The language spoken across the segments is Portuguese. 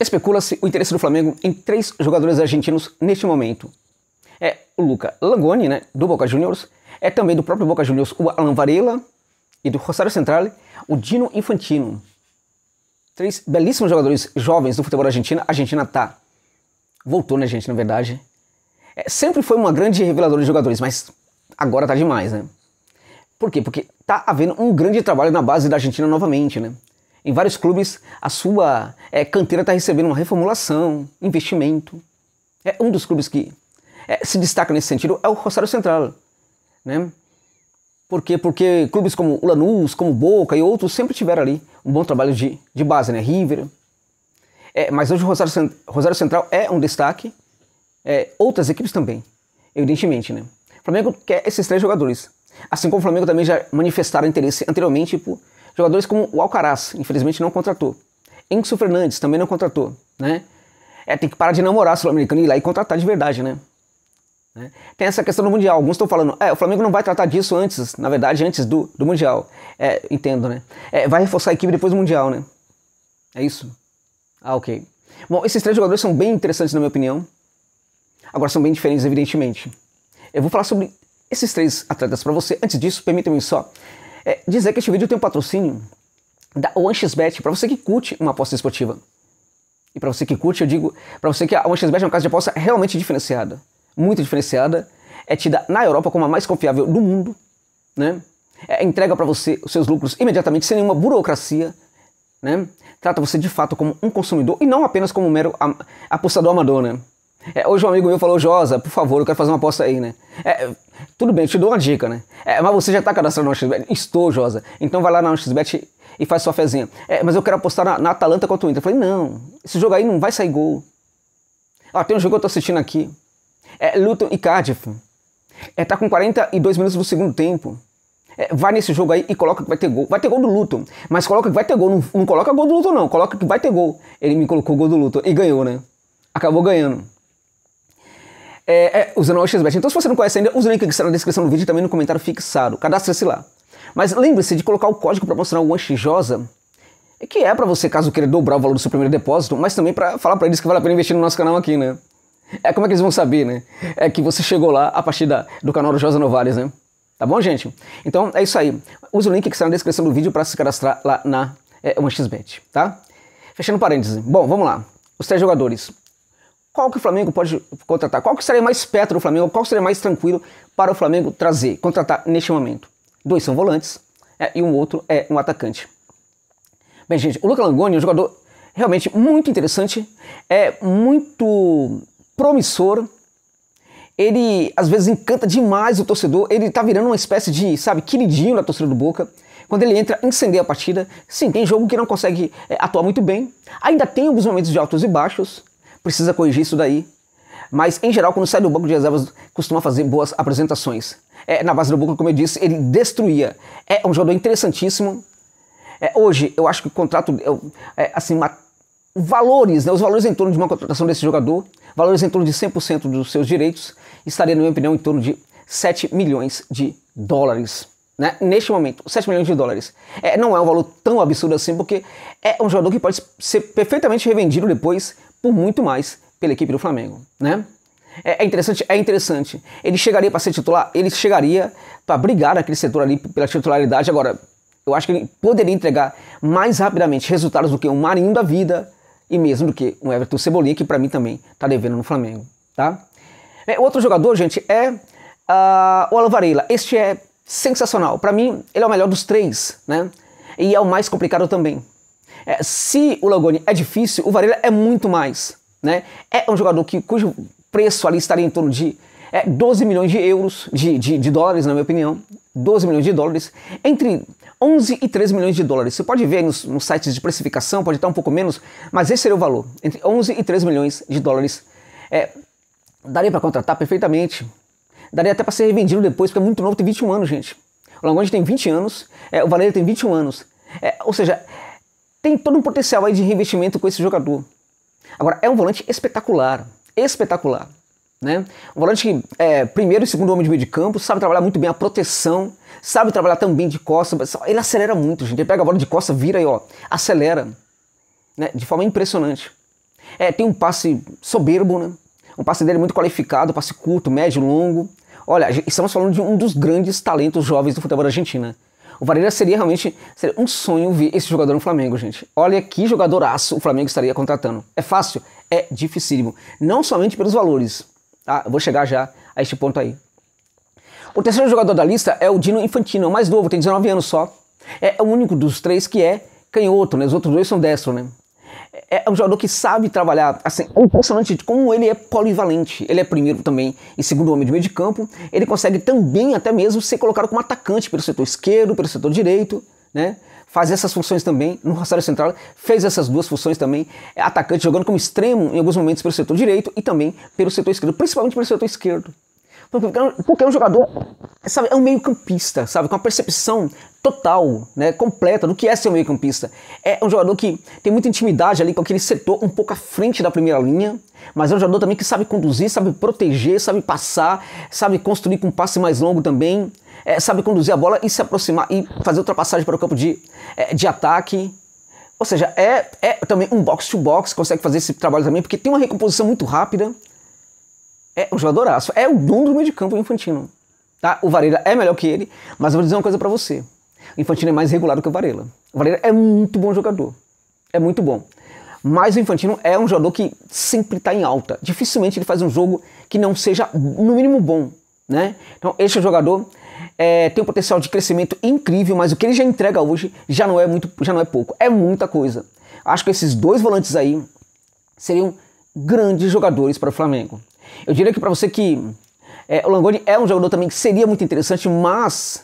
Especula-se o interesse do Flamengo em três jogadores argentinos neste momento. É o Luca Langoni, né, do Boca Juniors, é também do próprio Boca Juniors o Alan Varela e do Rosário Central o Dino Infantino. Três belíssimos jogadores jovens do futebol argentino. A Argentina tá. Voltou, né, gente, na verdade. É, sempre foi uma grande reveladora de jogadores, mas agora tá demais, né? Por quê? Porque tá havendo um grande trabalho na base da Argentina novamente, né? Em vários clubes, a sua é, canteira está recebendo uma reformulação, investimento. É um dos clubes que é, se destaca nesse sentido é o Rosário Central. Né? Por quê? Porque clubes como o Lanús, como Boca e outros sempre tiveram ali um bom trabalho de, de base, né? River. É, mas hoje o Rosário, Cent Rosário, Central é um destaque. É, outras equipes também, evidentemente, né? O Flamengo quer esses três jogadores. Assim como o Flamengo também já manifestaram interesse anteriormente por, Jogadores como o Alcaraz, infelizmente, não contratou. Enzo Fernandes também não contratou, né? É, tem que parar de namorar sul-americano e ir lá e contratar de verdade, né? né? Tem essa questão do Mundial. Alguns estão falando, é, o Flamengo não vai tratar disso antes, na verdade, antes do, do Mundial. É, entendo, né? É, vai reforçar a equipe depois do Mundial, né? É isso? Ah, ok. Bom, esses três jogadores são bem interessantes, na minha opinião. Agora são bem diferentes, evidentemente. Eu vou falar sobre esses três atletas para você. Antes disso, permita-me só é, dizer que este vídeo tem um patrocínio da OneXBet, para você que curte uma aposta esportiva. E para você que curte, eu digo, para você que a OneXBet é uma casa de aposta realmente diferenciada. Muito diferenciada. É tida na Europa como a mais confiável do mundo, né? É, entrega para você os seus lucros imediatamente, sem nenhuma burocracia, né? Trata você de fato como um consumidor e não apenas como um mero apostador amador, né? É, hoje um amigo meu falou, Josa, por favor, eu quero fazer uma aposta aí, né? É, tudo bem, eu te dou uma dica, né? É, mas você já está cadastrado na XBet? Estou, Josa. Então vai lá na XBet e faz sua fezinha. É, mas eu quero apostar na, na Atalanta contra o Inter. Eu falei, não, esse jogo aí não vai sair gol. Ah, tem um jogo que eu estou assistindo aqui. É, Luton e Cardiff. É, tá com 42 minutos do segundo tempo. É, vai nesse jogo aí e coloca que vai ter gol. Vai ter gol do Luton, mas coloca que vai ter gol. Não, não coloca gol do Luton, não. Coloca que vai ter gol. Ele me colocou gol do Luton e ganhou, né? Acabou ganhando é, é, usando o Xbet. Então, se você não conhece ainda, o link que está na descrição do vídeo e também no comentário fixado. Cadastre-se lá. Mas lembre-se de colocar o código promocional OneXJosa, que é para você, caso queira dobrar o valor do seu primeiro depósito, mas também para falar para eles que vale a pena investir no nosso canal aqui, né? É como é que eles vão saber, né? É que você chegou lá a partir da, do canal do Josa Novares, né? Tá bom, gente? Então é isso aí. Use o link que está na descrição do vídeo para se cadastrar lá na é, OneXBet, tá? Fechando parênteses. Bom, vamos lá. Os três jogadores. Qual que o Flamengo pode contratar? Qual que seria mais perto do Flamengo? Qual seria mais tranquilo para o Flamengo trazer, contratar neste momento? Dois são volantes é, e um outro é um atacante. Bem, gente, o Luca Langoni é um jogador realmente muito interessante, é muito promissor. Ele às vezes encanta demais o torcedor, ele tá virando uma espécie de, sabe, queridinho da torcida do Boca. Quando ele entra, incendeia a partida. Sim, tem jogo que não consegue é, atuar muito bem. Ainda tem alguns momentos de altos e baixos, precisa corrigir isso daí. Mas, em geral, quando sai do banco de reservas, costuma fazer boas apresentações. É, na base do banco, como eu disse, ele destruía. É um jogador interessantíssimo. É, hoje, eu acho que o contrato, é, assim, uma, valores, né, os valores em torno de uma contratação desse jogador, valores em torno de 100% dos seus direitos, estaria, na minha opinião, em torno de 7 milhões de dólares. Né? Neste momento, 7 milhões de dólares. É, não é um valor tão absurdo assim, porque é um jogador que pode ser perfeitamente revendido depois por muito mais pela equipe do Flamengo, né? É, é interessante, é interessante. Ele chegaria para ser titular, ele chegaria para brigar naquele setor ali pela titularidade. Agora, eu acho que ele poderia entregar mais rapidamente resultados do que um Marinho da vida e mesmo do que um Everton Cebolinha, que para mim também está devendo no Flamengo, tá? É, outro jogador, gente, é uh, o Alvarela. Varela. Este é sensacional. Para mim, ele é o melhor dos três, né? E é o mais complicado também. É, se o Logoni é difícil, o Varela é muito mais. Né? É um jogador que, cujo preço ali estaria em torno de é, 12 milhões de euros, de, de, de, dólares, na minha opinião. 12 milhões de dólares, entre 11 e 13 milhões de dólares. Você pode ver nos, nos sites de precificação, pode estar um pouco menos, mas esse seria o valor. Entre 11 e 13 milhões de dólares. É, daria para contratar perfeitamente. Daria até para ser revendido depois, porque é muito novo, tem 21 anos, gente. O Langonde tem 20 anos, é, o Valério tem 21 anos. É, ou seja, tem todo um potencial aí de reinvestimento com esse jogador. Agora, é um volante espetacular, espetacular. Né? Um volante que é primeiro e segundo homem de meio de campo, sabe trabalhar muito bem a proteção, sabe trabalhar também de costa. Ele acelera muito, gente. Ele pega a bola de costa, vira e ó, acelera. Né? De forma impressionante. É, tem um passe soberbo, né? Um passe dele muito qualificado, passe curto, médio, longo. Olha, estamos falando de um dos grandes talentos jovens do futebol argentino. O Varela seria realmente seria um sonho ver esse jogador no Flamengo, gente. Olha que jogadoraço o Flamengo estaria contratando. É fácil? É dificílimo. Não somente pelos valores. Tá? Eu vou chegar já a este ponto aí. O terceiro jogador da lista é o Dino Infantino, o mais novo, tem 19 anos só. É o único dos três que é canhoto, né? Os outros dois são destro, né? É, é um jogador que sabe trabalhar, assim, é impressionante como ele é polivalente. Ele é primeiro também e segundo homem de meio de campo. Ele consegue também até mesmo ser colocado como atacante pelo setor esquerdo, pelo setor direito, né? Faz essas funções também no Rosário Central, fez essas duas funções também, é atacante jogando como extremo em alguns momentos pelo setor direito e também pelo setor esquerdo, principalmente pelo setor esquerdo. Então, porque é um jogador sabe, é um meio-campista, sabe, com a percepção total, né, completa do que é ser um meio-campista. É um jogador que tem muita intimidade ali com aquele setor um pouco à frente da primeira linha, mas é um jogador também que sabe conduzir, sabe proteger, sabe passar, sabe construir com um passe mais longo também, é, sabe conduzir a bola e se aproximar e fazer ultrapassagem para o campo de, é, de ataque. Ou seja, é, é também um box-to-box, -box, consegue fazer esse trabalho também, porque tem uma recomposição muito rápida. É um aço, é o dono do meio de campo infantino. Tá? O Varela é melhor que ele, mas eu vou dizer uma coisa para você. O Infantino é mais regular do que o Varela. O Varela é muito bom jogador. É muito bom. Mas o Infantino é um jogador que sempre está em alta. Dificilmente ele faz um jogo que não seja, no mínimo, bom. Né? Então, esse jogador é, tem um potencial de crescimento incrível, mas o que ele já entrega hoje já não é muito, já não é pouco, é muita coisa. Acho que esses dois volantes aí seriam grandes jogadores para o Flamengo. Eu diria que para você que é, o Langoni é um jogador também que seria muito interessante, mas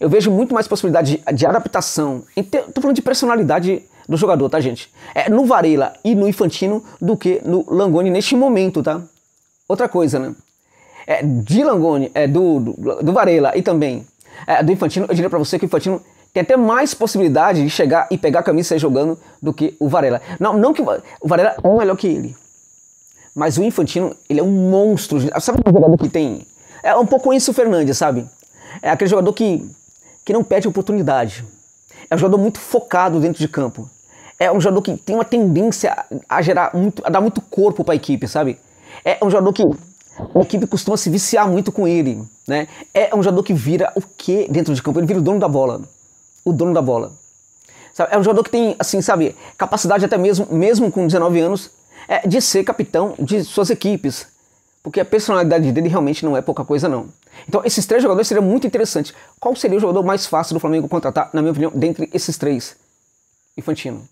eu vejo muito mais possibilidade de, de adaptação. Estou falando de personalidade do jogador, tá, gente? É no Varela e no Infantino do que no Langoni neste momento, tá? Outra coisa, né? É, de Langoni, é, do, do, do Varela e também é, do Infantino, eu diria para você que o Infantino tem até mais possibilidade de chegar e pegar a camisa e sair jogando do que o Varela. Não, não que o Varela é melhor que ele. Mas o Infantino, ele é um monstro. Sabe o jogador que tem. É um pouco isso Fernandes, sabe? É aquele jogador que, que não perde oportunidade. É um jogador muito focado dentro de campo. É um jogador que tem uma tendência a gerar muito, a dar muito corpo para a equipe, sabe? É um jogador que a equipe costuma se viciar muito com ele, né? É um jogador que vira o que dentro de campo? Ele vira o dono da bola. O dono da bola. Sabe? É um jogador que tem, assim, sabe, capacidade até mesmo, mesmo com 19 anos, é de ser capitão de suas equipes. Porque a personalidade dele realmente não é pouca coisa, não. Então, esses três jogadores seriam muito interessantes. Qual seria o jogador mais fácil do Flamengo contratar, na minha opinião, dentre esses três? Infantino.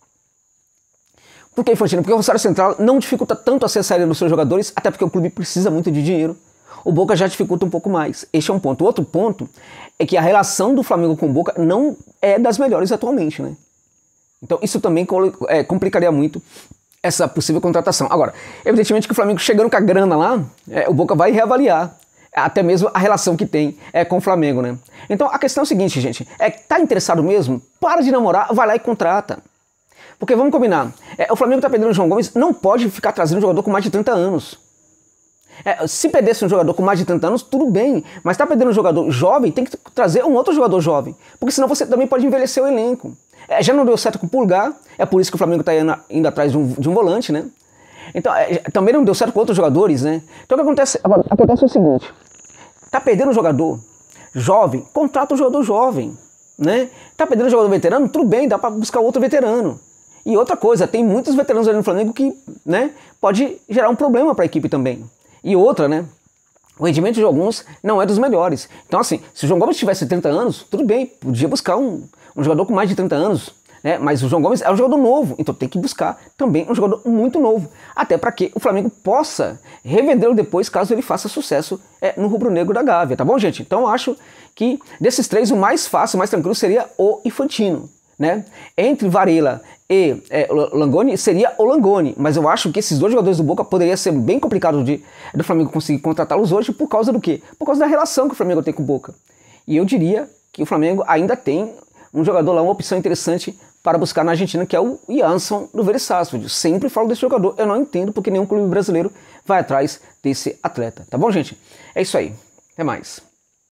Por que Infantino? Porque o Rosário Central não dificulta tanto assim a saída dos seus jogadores, até porque o clube precisa muito de dinheiro. O Boca já dificulta um pouco mais. Este é um ponto. Outro ponto é que a relação do Flamengo com o Boca não é das melhores atualmente, né? Então, isso também é, complicaria muito essa possível contratação. Agora, evidentemente que o Flamengo chegando com a grana lá, é, o Boca vai reavaliar até mesmo a relação que tem é, com o Flamengo, né? Então a questão é a seguinte, gente, é tá interessado mesmo? Para de namorar, vai lá e contrata. Porque vamos combinar, é, o Flamengo tá perdendo o João Gomes, não pode ficar trazendo um jogador com mais de 30 anos. É, se perdesse um jogador com mais de 30 anos, tudo bem. Mas tá perdendo um jogador jovem, tem que trazer um outro jogador jovem. Porque senão você também pode envelhecer o elenco. É, já não deu certo com o Pulgar, é por isso que o Flamengo tá indo, indo atrás de um, de um, volante, né? Então, é, também não deu certo com outros jogadores, né? Então o que acontece? Agora, acontece o seguinte: tá perdendo um jogador jovem, contrata um jogador jovem. Né? Tá perdendo um jogador veterano? Tudo bem, dá para buscar outro veterano. E outra coisa, tem muitos veteranos ali no Flamengo que né, pode gerar um problema para a equipe também. E outra, né? O rendimento de alguns não é dos melhores. Então, assim, se o João Gomes tivesse 30 anos, tudo bem, podia buscar um, um jogador com mais de 30 anos, né? Mas o João Gomes é um jogador novo, então tem que buscar também um jogador muito novo, até para que o Flamengo possa revendê-lo depois, caso ele faça sucesso é, no rubro-negro da Gávea, tá bom, gente? Então acho que desses três o mais fácil, o mais tranquilo seria o Infantino né? Entre Varela e é, Langoni seria o Langoni, mas eu acho que esses dois jogadores do Boca poderia ser bem complicado de do Flamengo conseguir contratá-los hoje por causa do quê? Por causa da relação que o Flamengo tem com o Boca. E eu diria que o Flamengo ainda tem um jogador lá, uma opção interessante para buscar na Argentina, que é o Jansson do Verissasso. Eu Sempre falo desse jogador, eu não entendo porque nenhum clube brasileiro vai atrás desse atleta. Tá bom, gente? É isso aí. Até mais.